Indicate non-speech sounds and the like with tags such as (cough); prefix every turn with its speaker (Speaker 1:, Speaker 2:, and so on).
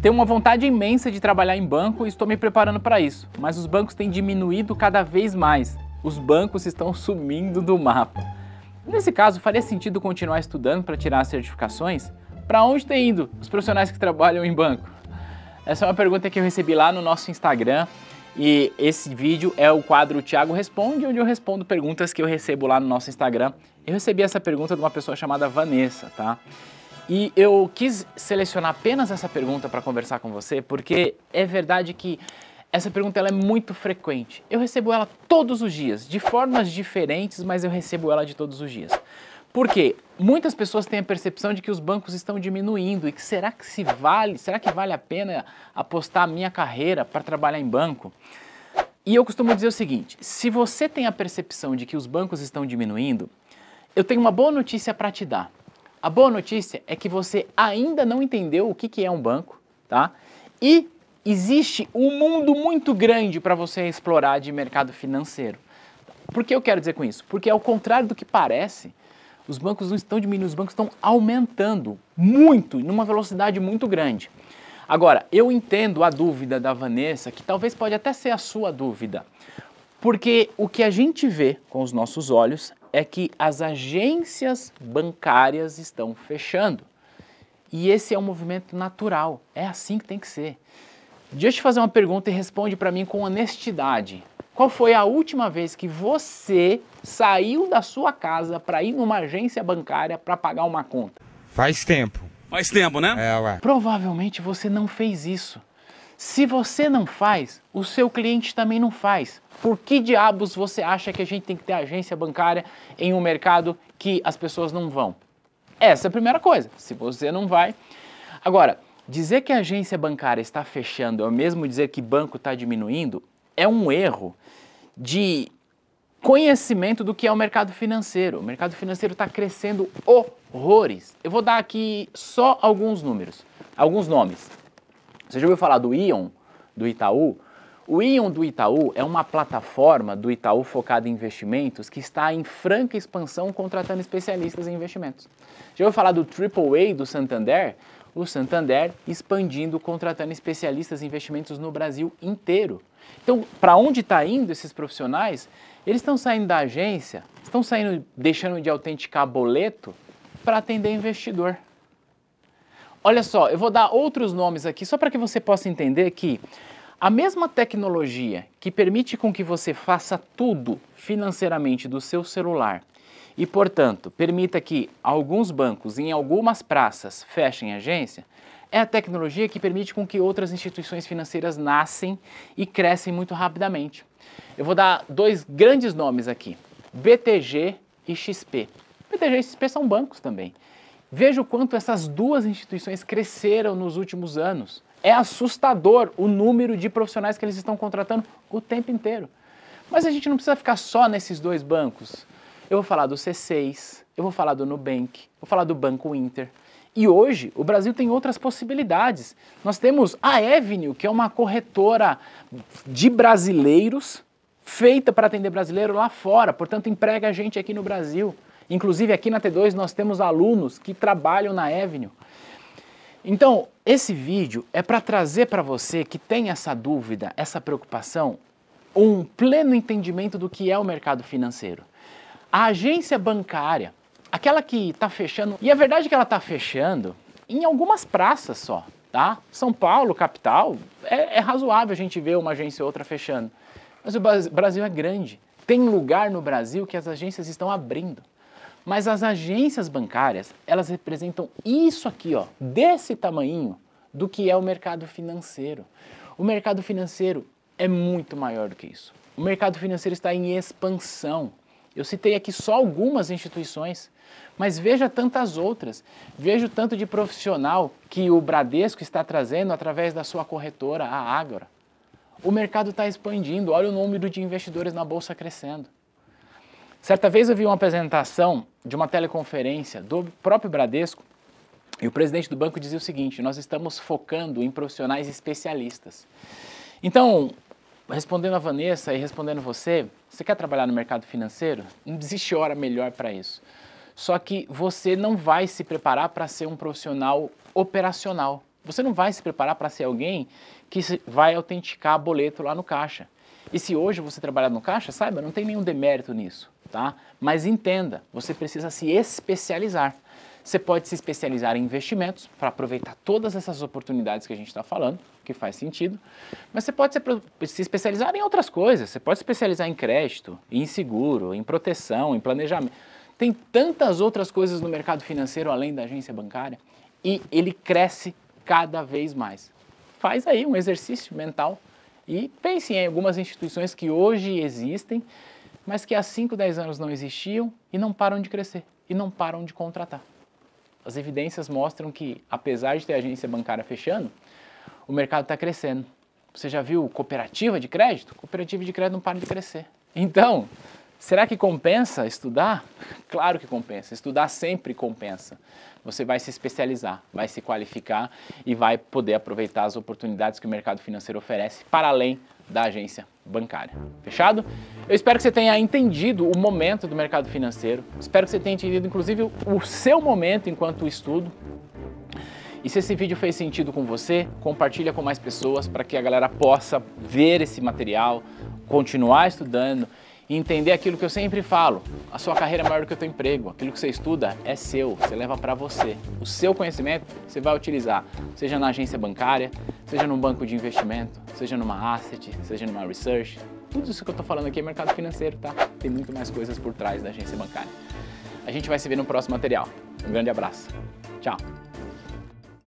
Speaker 1: Tenho uma vontade imensa de trabalhar em banco e estou me preparando para isso, mas os bancos têm diminuído cada vez mais. Os bancos estão sumindo do mapa. Nesse caso, faria sentido continuar estudando para tirar as certificações? Para onde tem indo os profissionais que trabalham em banco? Essa é uma pergunta que eu recebi lá no nosso Instagram e esse vídeo é o quadro Tiago Responde, onde eu respondo perguntas que eu recebo lá no nosso Instagram. Eu recebi essa pergunta de uma pessoa chamada Vanessa, tá? E eu quis selecionar apenas essa pergunta para conversar com você, porque é verdade que essa pergunta ela é muito frequente. Eu recebo ela todos os dias, de formas diferentes, mas eu recebo ela de todos os dias. Por quê? Muitas pessoas têm a percepção de que os bancos estão diminuindo e que será que se vale, será que vale a pena apostar a minha carreira para trabalhar em banco? E eu costumo dizer o seguinte: se você tem a percepção de que os bancos estão diminuindo, eu tenho uma boa notícia para te dar. A boa notícia é que você ainda não entendeu o que, que é um banco, tá? E existe um mundo muito grande para você explorar de mercado financeiro. Por que eu quero dizer com isso? Porque ao contrário do que parece, os bancos não estão diminuindo, os bancos estão aumentando muito, numa velocidade muito grande. Agora, eu entendo a dúvida da Vanessa, que talvez pode até ser a sua dúvida, porque o que a gente vê com os nossos olhos é que as agências bancárias estão fechando. E esse é um movimento natural, é assim que tem que ser. Deixa eu te fazer uma pergunta e responde para mim com honestidade. Qual foi a última vez que você saiu da sua casa para ir numa agência bancária para pagar uma conta? Faz tempo. Faz tempo, né? É, ué. Provavelmente você não fez isso. Se você não faz, o seu cliente também não faz. Por que diabos você acha que a gente tem que ter agência bancária em um mercado que as pessoas não vão? Essa é a primeira coisa. Se você não vai. Agora, dizer que a agência bancária está fechando, o mesmo dizer que banco está diminuindo, é um erro de conhecimento do que é o mercado financeiro. O mercado financeiro está crescendo horrores. Eu vou dar aqui só alguns números, alguns nomes. Você já ouviu falar do Ion, do Itaú? O Ion do Itaú é uma plataforma do Itaú focada em investimentos que está em franca expansão contratando especialistas em investimentos. Já ouviu falar do AAA do Santander? O Santander expandindo, contratando especialistas em investimentos no Brasil inteiro. Então, para onde está indo esses profissionais? Eles estão saindo da agência, estão saindo, deixando de autenticar boleto para atender investidor. Olha só, eu vou dar outros nomes aqui só para que você possa entender que a mesma tecnologia que permite com que você faça tudo financeiramente do seu celular e, portanto, permita que alguns bancos em algumas praças fechem agência, é a tecnologia que permite com que outras instituições financeiras nascem e crescem muito rapidamente. Eu vou dar dois grandes nomes aqui: BTG e XP. BTG e XP são bancos também. Veja o quanto essas duas instituições cresceram nos últimos anos. É assustador o número de profissionais que eles estão contratando o tempo inteiro. Mas a gente não precisa ficar só nesses dois bancos. Eu vou falar do C6, eu vou falar do Nubank, vou falar do Banco Inter. E hoje o Brasil tem outras possibilidades. Nós temos a Avenue, que é uma corretora de brasileiros, feita para atender brasileiro lá fora, portanto emprega a gente aqui no Brasil. Inclusive aqui na T2 nós temos alunos que trabalham na Avenue. Então, esse vídeo é para trazer para você que tem essa dúvida, essa preocupação, um pleno entendimento do que é o mercado financeiro. A agência bancária, aquela que está fechando, e a é verdade é que ela está fechando em algumas praças só, tá? São Paulo, capital, é, é razoável a gente ver uma agência ou outra fechando. Mas o Brasil é grande. Tem lugar no Brasil que as agências estão abrindo. Mas as agências bancárias, elas representam isso aqui, ó, desse tamanho do que é o mercado financeiro. O mercado financeiro é muito maior do que isso. O mercado financeiro está em expansão. Eu citei aqui só algumas instituições, mas veja tantas outras. Veja o tanto de profissional que o Bradesco está trazendo através da sua corretora, a Ágora. O mercado está expandindo, olha o número de investidores na bolsa crescendo. Certa vez eu vi uma apresentação de uma teleconferência do próprio Bradesco e o presidente do banco dizia o seguinte: nós estamos focando em profissionais especialistas. Então, respondendo a Vanessa e respondendo você, você quer trabalhar no mercado financeiro? Não existe hora melhor para isso. Só que você não vai se preparar para ser um profissional operacional. Você não vai se preparar para ser alguém que vai autenticar boleto lá no caixa. E se hoje você trabalhar no caixa, saiba, não tem nenhum demérito nisso tá? Mas entenda, você precisa se especializar. Você pode se especializar em investimentos para aproveitar todas essas oportunidades que a gente está falando, que faz sentido, mas você pode se, se especializar em outras coisas. Você pode se especializar em crédito, em seguro, em proteção, em planejamento. Tem tantas outras coisas no mercado financeiro além da agência bancária e ele cresce cada vez mais. Faz aí um exercício mental e pense em algumas instituições que hoje existem mas que há 5, 10 anos não existiam e não param de crescer, e não param de contratar. As evidências mostram que, apesar de ter agência bancária fechando, o mercado está crescendo. Você já viu cooperativa de crédito? Cooperativa de crédito não para de crescer. Então, será que compensa estudar? (laughs) Claro que compensa. Estudar sempre compensa. Você vai se especializar, vai se qualificar e vai poder aproveitar as oportunidades que o mercado financeiro oferece para além da agência bancária. Fechado? Eu espero que você tenha entendido o momento do mercado financeiro. Espero que você tenha entendido, inclusive, o seu momento enquanto estudo. E se esse vídeo fez sentido com você, compartilha com mais pessoas para que a galera possa ver esse material, continuar estudando e entender aquilo que eu sempre falo. A sua carreira é maior do que o seu emprego. Aquilo que você estuda é seu, você leva para você. O seu conhecimento você vai utilizar, seja na agência bancária, seja num banco de investimento, seja numa asset, seja numa research. Tudo isso que eu estou falando aqui é mercado financeiro, tá? Tem muito mais coisas por trás da agência bancária. A gente vai se ver no próximo material. Um grande abraço. Tchau.